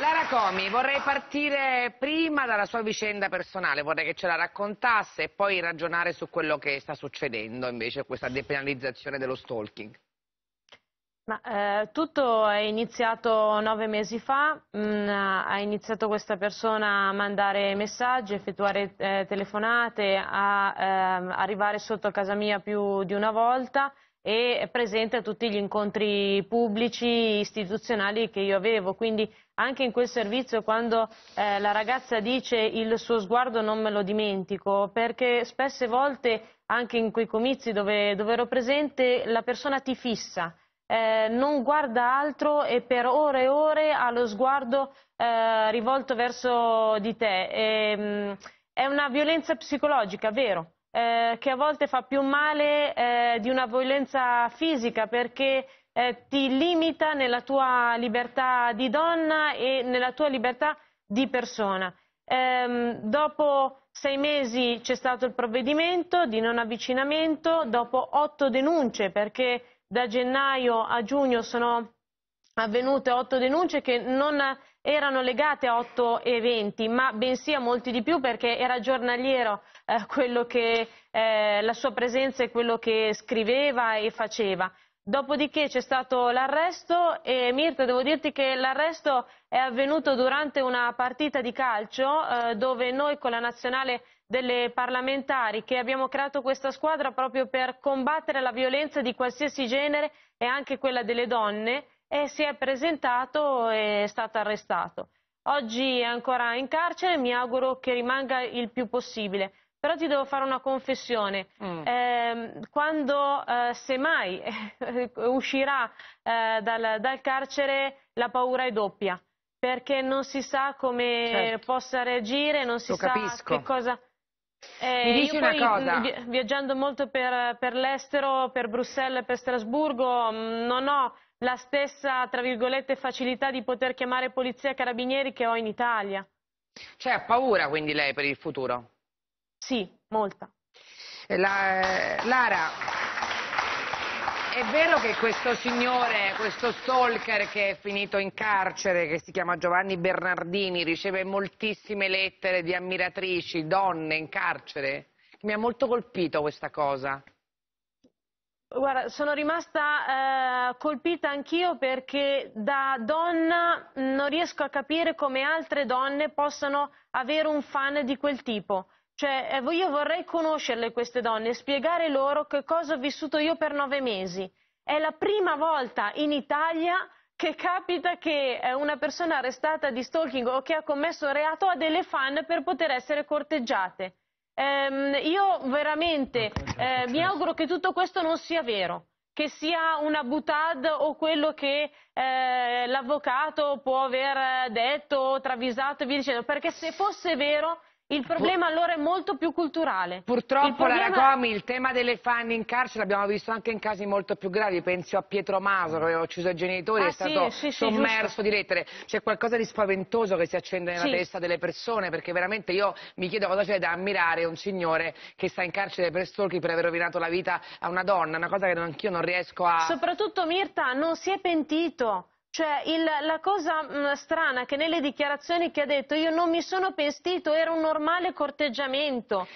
Lara Comi, vorrei partire prima dalla sua vicenda personale, vorrei che ce la raccontasse e poi ragionare su quello che sta succedendo invece, questa depenalizzazione dello stalking. Ma, eh, tutto è iniziato nove mesi fa, mm, ha iniziato questa persona a mandare messaggi, effettuare eh, telefonate, a eh, arrivare sotto casa mia più di una volta e presente a tutti gli incontri pubblici istituzionali che io avevo. Quindi anche in quel servizio quando eh, la ragazza dice il suo sguardo non me lo dimentico, perché spesse volte anche in quei comizi dove, dove ero presente la persona ti fissa. Eh, non guarda altro e per ore e ore ha lo sguardo eh, rivolto verso di te. E, ehm, mh, è una violenza psicologica, vero, eh, che a volte fa più male eh, di una violenza fisica perché eh, ti limita nella tua libertà di donna e nella tua libertà di persona. Ehm, dopo sei mesi c'è stato il provvedimento di non avvicinamento, dopo otto denunce perché da gennaio a giugno sono avvenute otto denunce che non erano legate a otto eventi, ma bensì a molti di più perché era giornaliero eh, che, eh, la sua presenza e quello che scriveva e faceva. Dopodiché c'è stato l'arresto e Mirta, devo dirti che l'arresto è avvenuto durante una partita di calcio eh, dove noi con la nazionale delle parlamentari che abbiamo creato questa squadra proprio per combattere la violenza di qualsiasi genere e anche quella delle donne e si è presentato e è stato arrestato. Oggi è ancora in carcere, e mi auguro che rimanga il più possibile. Però ti devo fare una confessione. Mm. Eh, quando, eh, semmai, uscirà eh, dal, dal, carcere, la paura è doppia, perché non si sa come certo. possa reagire, non si Lo sa capisco. che cosa... Eh, Mi dici una poi, cosa? Viaggiando molto per, per l'estero, per Bruxelles, per Strasburgo, mm, non ho la stessa, tra virgolette, facilità di poter chiamare polizia e carabinieri che ho in Italia. Cioè ha paura quindi lei per il futuro? Sì, molta. Eh, la, eh, Lara, è vero che questo signore, questo stalker che è finito in carcere, che si chiama Giovanni Bernardini, riceve moltissime lettere di ammiratrici, donne in carcere? Mi ha molto colpito questa cosa. Guarda, sono rimasta eh, colpita anch'io perché da donna non riesco a capire come altre donne possano avere un fan di quel tipo. Cioè, eh, io vorrei conoscerle queste donne e spiegare loro che cosa ho vissuto io per nove mesi. È la prima volta in Italia che capita che eh, una persona arrestata di stalking o che ha commesso reato ha delle fan per poter essere corteggiate. Ehm, io veramente eh, mi auguro che tutto questo non sia vero, che sia una butad o quello che eh, l'avvocato può aver eh, detto, travisato e via dicendo, perché se fosse vero il problema allora è molto più culturale. Purtroppo, il problema... la Racomi, il tema delle fan in carcere l'abbiamo visto anche in casi molto più gravi. Penso a Pietro Maso, che ha ucciso i genitori, ah, è stato sì, sì, sommerso sì, di lettere. C'è qualcosa di spaventoso che si accende nella testa delle persone, perché veramente io mi chiedo cosa c'è da ammirare un signore che sta in carcere per stalking per aver rovinato la vita a una donna. Una cosa che anch'io non riesco a... Soprattutto Mirta, non si è pentito. Cioè, il, la cosa mh, mm, strana è che nelle dichiarazioni che ha detto io non mi sono pestito, era un normale corteggiamento.